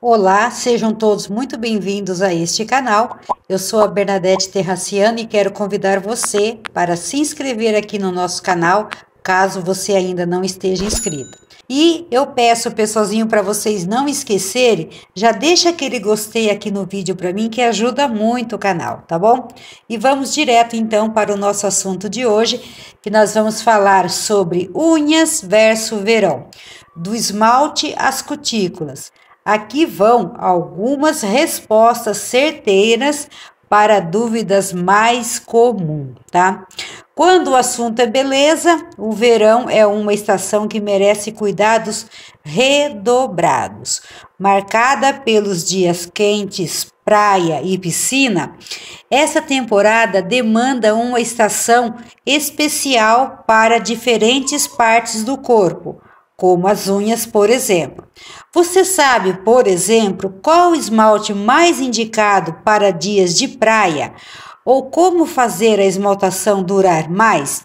Olá, sejam todos muito bem-vindos a este canal. Eu sou a Bernadette Terraciano e quero convidar você para se inscrever aqui no nosso canal, caso você ainda não esteja inscrito. E eu peço, pessoalzinho, para vocês não esquecerem, já deixa aquele gostei aqui no vídeo para mim que ajuda muito o canal, tá bom? E vamos direto então para o nosso assunto de hoje, que nós vamos falar sobre unhas versus verão, do esmalte às cutículas. Aqui vão algumas respostas certeiras para dúvidas mais comuns, tá? Quando o assunto é beleza, o verão é uma estação que merece cuidados redobrados. Marcada pelos dias quentes, praia e piscina, essa temporada demanda uma estação especial para diferentes partes do corpo como as unhas, por exemplo. Você sabe, por exemplo, qual esmalte mais indicado para dias de praia ou como fazer a esmaltação durar mais?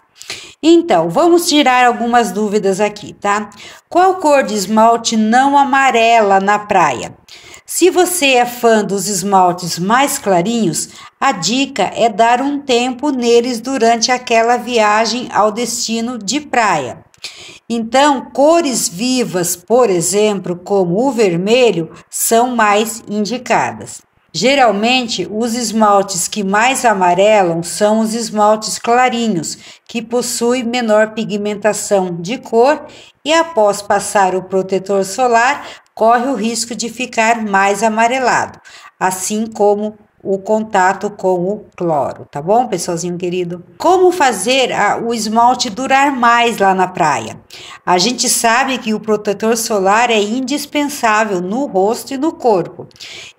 Então, vamos tirar algumas dúvidas aqui, tá? Qual cor de esmalte não amarela na praia? Se você é fã dos esmaltes mais clarinhos, a dica é dar um tempo neles durante aquela viagem ao destino de praia. Então, cores vivas, por exemplo, como o vermelho, são mais indicadas. Geralmente, os esmaltes que mais amarelam são os esmaltes clarinhos, que possuem menor pigmentação de cor e, após passar o protetor solar, corre o risco de ficar mais amarelado, assim como o contato com o cloro, tá bom, pessoalzinho querido? Como fazer a, o esmalte durar mais lá na praia? A gente sabe que o protetor solar é indispensável no rosto e no corpo,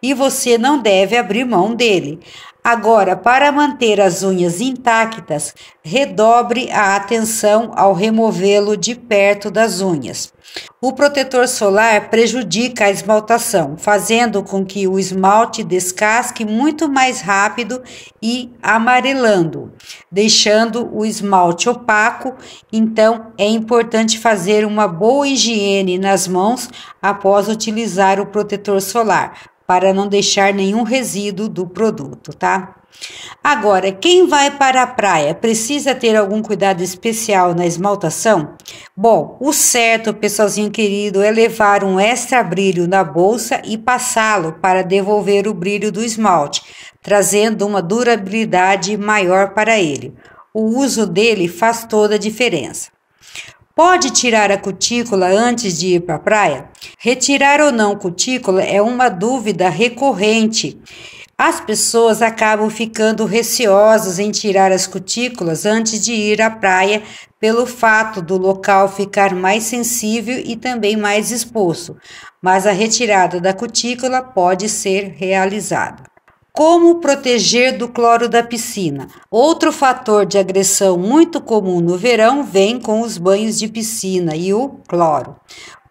e você não deve abrir mão dele. Agora, para manter as unhas intactas, redobre a atenção ao removê-lo de perto das unhas. O protetor solar prejudica a esmaltação, fazendo com que o esmalte descasque muito mais rápido e amarelando, deixando o esmalte opaco. Então, é importante fazer uma boa higiene nas mãos após utilizar o protetor solar para não deixar nenhum resíduo do produto, tá? Agora, quem vai para a praia precisa ter algum cuidado especial na esmaltação? Bom, o certo, pessoalzinho querido, é levar um extra brilho na bolsa e passá-lo para devolver o brilho do esmalte, trazendo uma durabilidade maior para ele. O uso dele faz toda a diferença. Pode tirar a cutícula antes de ir para a praia? Retirar ou não cutícula é uma dúvida recorrente. As pessoas acabam ficando receosas em tirar as cutículas antes de ir à praia, pelo fato do local ficar mais sensível e também mais exposto, mas a retirada da cutícula pode ser realizada. Como proteger do cloro da piscina? Outro fator de agressão muito comum no verão vem com os banhos de piscina e o cloro.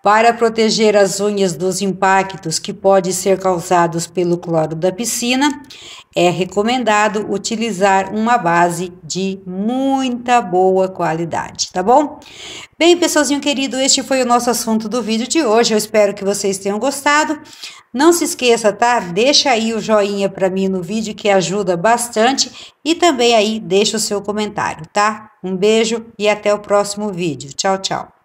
Para proteger as unhas dos impactos que podem ser causados pelo cloro da piscina, é recomendado utilizar uma base de muita boa qualidade, tá bom? Bem, pessoalzinho querido, este foi o nosso assunto do vídeo de hoje. Eu espero que vocês tenham gostado. Não se esqueça, tá? Deixa aí o joinha para mim no vídeo que ajuda bastante e também aí deixa o seu comentário, tá? Um beijo e até o próximo vídeo. Tchau, tchau.